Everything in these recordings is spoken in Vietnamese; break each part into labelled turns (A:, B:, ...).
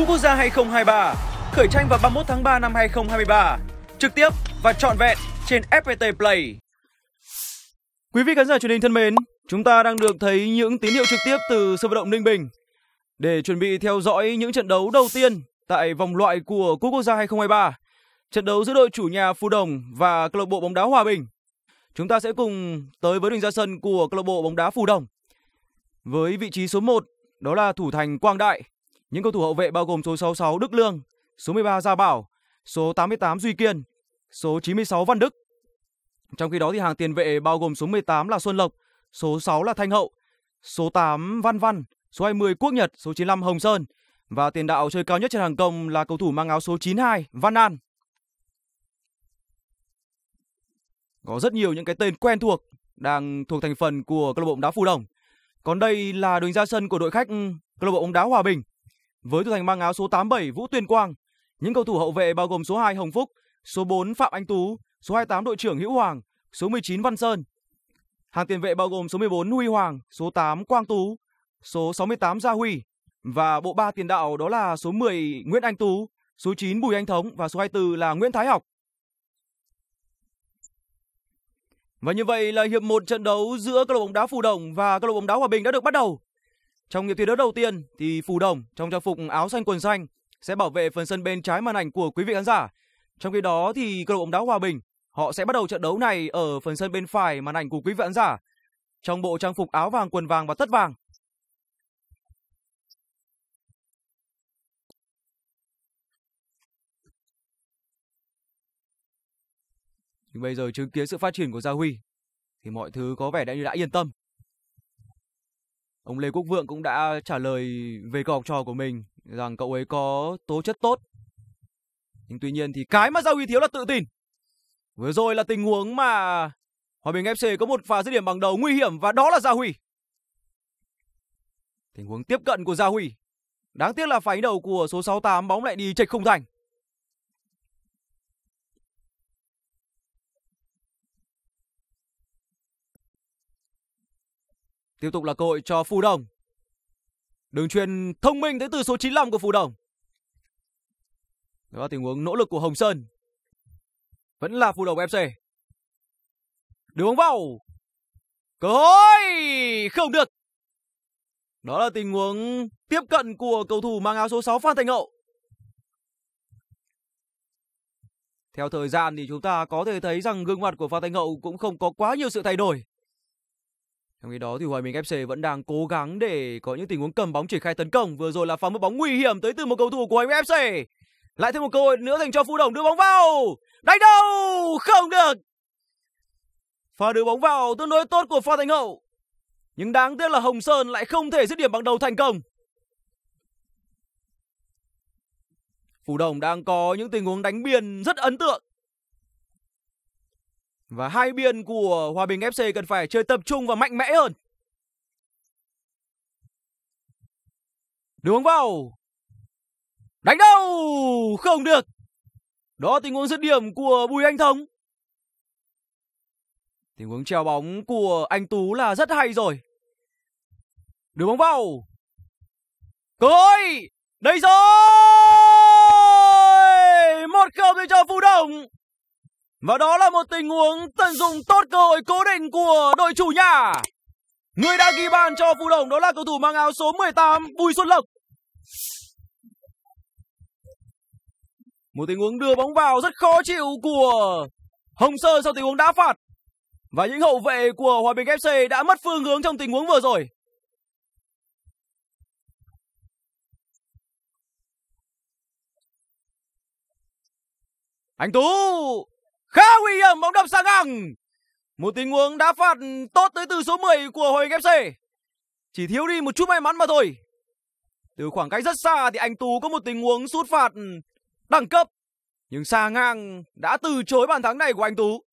A: Cúp quốc gia 2023 khởi tranh vào 31 tháng 3 năm 2023, trực tiếp và trọn vẹn trên FPT Play. Quý vị khán giả truyền hình thân mến, chúng ta đang được thấy những tín hiệu trực tiếp từ sân vận động Ninh Bình để chuẩn bị theo dõi những trận đấu đầu tiên tại vòng loại của Cúp Quốc gia 2023. Trận đấu giữa đội chủ nhà Phú Đồng và câu lạc bộ bóng đá Hòa Bình. Chúng ta sẽ cùng tới với đường ra sân của câu lạc bộ bóng đá Phú Đồng. Với vị trí số 1 đó là thủ thành Quang Đại những cầu thủ hậu vệ bao gồm số 66 Đức Lương, số 13 Gia Bảo, số 88 Duy Kiên, số 96 Văn Đức. Trong khi đó thì hàng tiền vệ bao gồm số 18 là Xuân Lộc, số 6 là Thanh Hậu, số 8 Văn Văn, số 20 Quốc Nhật, số 95 Hồng Sơn và tiền đạo chơi cao nhất trên hàng công là cầu thủ mang áo số 92 Văn An. Có rất nhiều những cái tên quen thuộc đang thuộc thành phần của câu lạc bộ bóng đá Phù Đồng. Còn đây là đường ra sân của đội khách câu lạc bộ bóng đá Hòa Bình. Với thủ thành mang áo số 87 Vũ Tuyên Quang, những cầu thủ hậu vệ bao gồm số 2 Hồng Phúc, số 4 Phạm Anh Tú, số 28 đội trưởng Hữu Hoàng, số 19 Văn Sơn. Hàng tiền vệ bao gồm số 14 Huy Hoàng, số 8 Quang Tú, số 68 Gia Huy và bộ ba tiền đạo đó là số 10 Nguyễn Anh Tú, số 9 Bùi Anh Thống và số 24 là Nguyễn Thái Học. Và như vậy là hiệp một trận đấu giữa câu lạc bộ bóng đá Phù Đồng và câu lạc bộ bóng đá Hòa Bình đã được bắt đầu. Trong hiệp thi đấu đầu tiên thì Phù Đồng trong trang phục áo xanh quần xanh sẽ bảo vệ phần sân bên trái màn ảnh của quý vị khán giả. Trong khi đó thì câu lạc bộ bóng đá Hòa Bình họ sẽ bắt đầu trận đấu này ở phần sân bên phải màn ảnh của quý vị khán giả trong bộ trang phục áo vàng quần vàng và tất vàng. Nhưng bây giờ chứng kiến sự phát triển của Gia Huy thì mọi thứ có vẻ đã như đã yên tâm. Ông Lê Quốc Vượng cũng đã trả lời về cậu học trò của mình rằng cậu ấy có tố chất tốt. Nhưng tuy nhiên thì cái mà Gia Huy thiếu là tự tin. Vừa rồi là tình huống mà Hòa Bình FC có một pha dứt điểm bằng đầu nguy hiểm và đó là Gia Huy. Tình huống tiếp cận của Gia Huy. Đáng tiếc là phá đầu của số 68 bóng lại đi chệch không thành. Tiếp tục là cơ hội cho phù Đồng. Đường truyền thông minh tới từ số 95 của phù Đồng. Đó là tình huống nỗ lực của Hồng Sơn. Vẫn là phù Đồng FC. Đường vào. Cơ hội không được. Đó là tình huống tiếp cận của cầu thủ mang áo số 6 Phan Thành Hậu. Theo thời gian thì chúng ta có thể thấy rằng gương mặt của Phan Thanh Hậu cũng không có quá nhiều sự thay đổi. Trong khi đó thì Hòa Bình FC vẫn đang cố gắng để có những tình huống cầm bóng triển khai tấn công. Vừa rồi là pha mất bóng nguy hiểm tới từ một cầu thủ của Hòa Bình FC. Lại thêm một cơ hội nữa dành cho Phú Đồng đưa bóng vào. Đánh đâu? Không được. Pha đưa bóng vào tương đối tốt của Phan Thành Hậu. Nhưng đáng tiếc là Hồng Sơn lại không thể dứt điểm bằng đầu thành công. Phú Đồng đang có những tình huống đánh biên rất ấn tượng. Và hai biên của Hòa Bình FC cần phải chơi tập trung và mạnh mẽ hơn. Đường vào. Đánh đâu, không được. Đó tình huống dứt điểm của Bùi Anh Thống. Tình huống treo bóng của anh Tú là rất hay rồi. Đưa bóng vào. Cơ hội. Đây rồi. Một không dành cho Phú Đồng. Và đó là một tình huống tận dụng tốt cơ hội cố định của đội chủ nhà. Người đã ghi bàn cho Phú Đồng đó là cầu thủ mang áo số 18 Bùi Xuân Lộc. Một tình huống đưa bóng vào rất khó chịu của Hồng Sơn sau tình huống đá phạt. Và những hậu vệ của Hòa Bình FC đã mất phương hướng trong tình huống vừa rồi. Anh Tú khá nguy hiểm bóng đập sang ngang một tình huống đá phạt tốt tới từ số 10 của Huỳnh FC chỉ thiếu đi một chút may mắn mà thôi từ khoảng cách rất xa thì anh Tú có một tình huống sút phạt đẳng cấp nhưng xa ngang đã từ chối bàn thắng này của anh Tú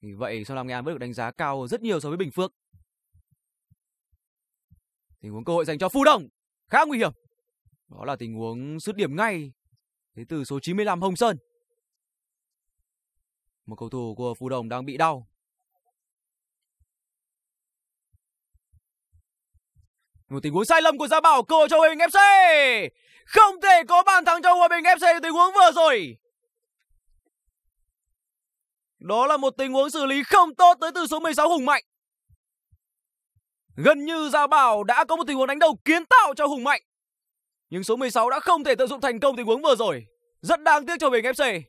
A: vì vậy Sao Lam Nghệ An vẫn được đánh giá cao rất nhiều so với Bình Phước tình huống cơ hội dành cho Phu Đồng khá nguy hiểm đó là tình huống sút điểm ngay đến từ số 95 Hồng Sơn một cầu thủ của Phú Đồng đang bị đau. Một tình huống sai lầm của Gia Bảo cơ cho Hòa Bình FC. Không thể có bàn thắng cho Hòa Bình FC tình huống vừa rồi. Đó là một tình huống xử lý không tốt tới từ số 16 Hùng Mạnh. Gần như Gia Bảo đã có một tình huống đánh đầu kiến tạo cho Hùng Mạnh. Nhưng số 16 đã không thể tận dụng thành công tình huống vừa rồi. Rất đáng tiếc cho Bình FC.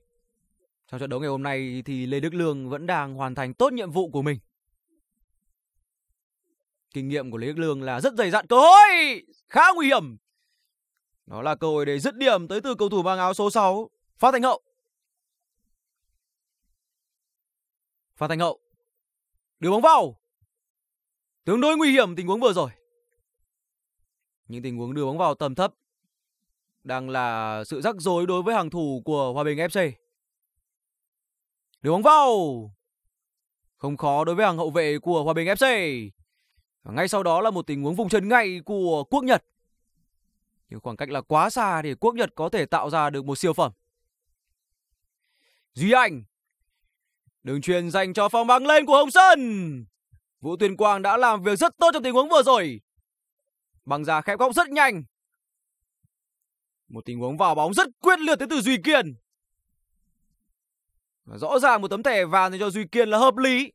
A: Trong trận đấu ngày hôm nay thì Lê Đức Lương vẫn đang hoàn thành tốt nhiệm vụ của mình. Kinh nghiệm của Lê Đức Lương là rất dày dặn cơ hội khá nguy hiểm. Đó là cơ hội để dứt điểm tới từ cầu thủ mang áo số 6 Phát Thành Hậu. Phát Thành Hậu đưa bóng vào. Tương đối nguy hiểm tình huống vừa rồi. Những tình huống đưa bóng vào tầm thấp đang là sự rắc rối đối với hàng thủ của Hòa Bình FC. Đường bóng vào. Không khó đối với hàng hậu vệ của Hòa Bình FC. Và ngay sau đó là một tình huống vùng chân ngay của Quốc Nhật. Nhưng khoảng cách là quá xa để Quốc Nhật có thể tạo ra được một siêu phẩm. Duy Anh. Đường truyền dành cho phong băng lên của Hồng Sơn. Vũ Tuyên Quang đã làm việc rất tốt trong tình huống vừa rồi. Băng ra khép góc rất nhanh. Một tình huống vào bóng rất quyết liệt tới từ Duy Kiên rõ ràng một tấm thẻ vàng dành cho Duy Kiên là hợp lý.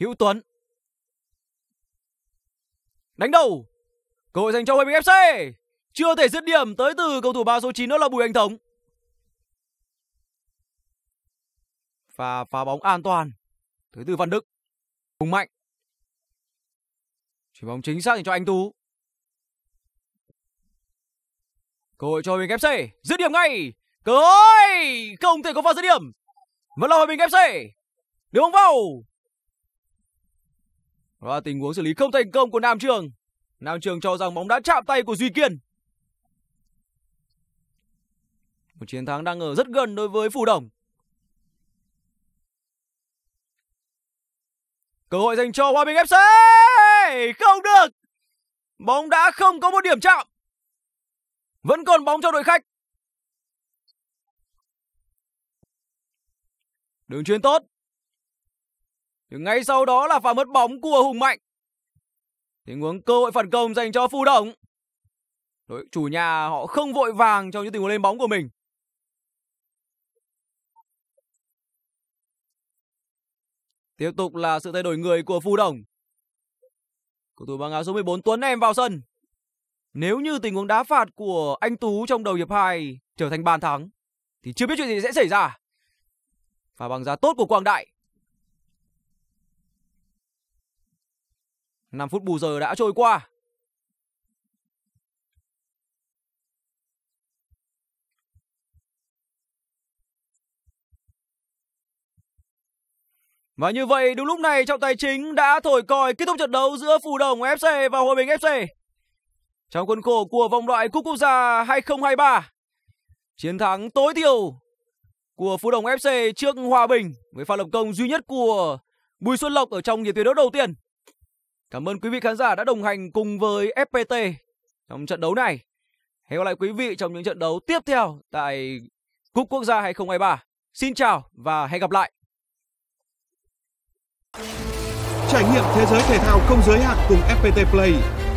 A: Hữu Tuấn. Đánh đầu. Cơ hội dành cho Huệ FC. Chưa thể dứt điểm tới từ cầu thủ 3 số 9 đó là Bùi Anh Thống. Và phá bóng an toàn tới từ Văn Đức. Hùng Mạnh. Chuyển bóng chính xác dành cho anh Tú. Cơ hội cho Huệ FC. Dứt điểm ngay. Cơ ơi, không thể có pha dứt điểm. Vẫn là Hòa Bình FC. Đường bóng vào. Và tình huống xử lý không thành công của Nam Trường. Nam Trường cho rằng bóng đã chạm tay của Duy Kiên. Một chiến thắng đang ở rất gần đối với phù Đồng. Cơ hội dành cho Hòa Bình FC. Không được. Bóng đã không có một điểm chạm. Vẫn còn bóng cho đội khách. Đường chuyên tốt. Thì ngay sau đó là pha mất bóng của Hùng Mạnh. Tình huống cơ hội phản công dành cho Phu Động. Đội chủ nhà họ không vội vàng trong những tình huống lên bóng của mình. Tiếp tục là sự thay đổi người của Phu Đồng. Cầu thủ băng áo số 14 Tuấn Em vào sân. Nếu như tình huống đá phạt của anh Tú trong đầu hiệp 2 trở thành bàn thắng thì chưa biết chuyện gì sẽ xảy ra và bằng giá tốt của quang Đại. 5 phút bù giờ đã trôi qua. Và như vậy đúng lúc này trọng tài chính đã thổi còi kết thúc trận đấu giữa Phù Đồng FC và Hòa Bình FC. Trong khuôn khổ của vòng loại Cúp Quốc gia 2023, chiến thắng tối thiểu của Phú Đồng FC trước Hòa Bình với pha lập công duy nhất của Bùi Xuân Lộc ở trong hiệp thi đấu đầu tiên. Cảm ơn quý vị khán giả đã đồng hành cùng với FPT trong trận đấu này. Hẹn gặp lại quý vị trong những trận đấu tiếp theo tại Cúp Quốc gia 2023. Xin chào và hẹn gặp lại. Trải nghiệm thế giới thể thao không giới hạn cùng FPT Play.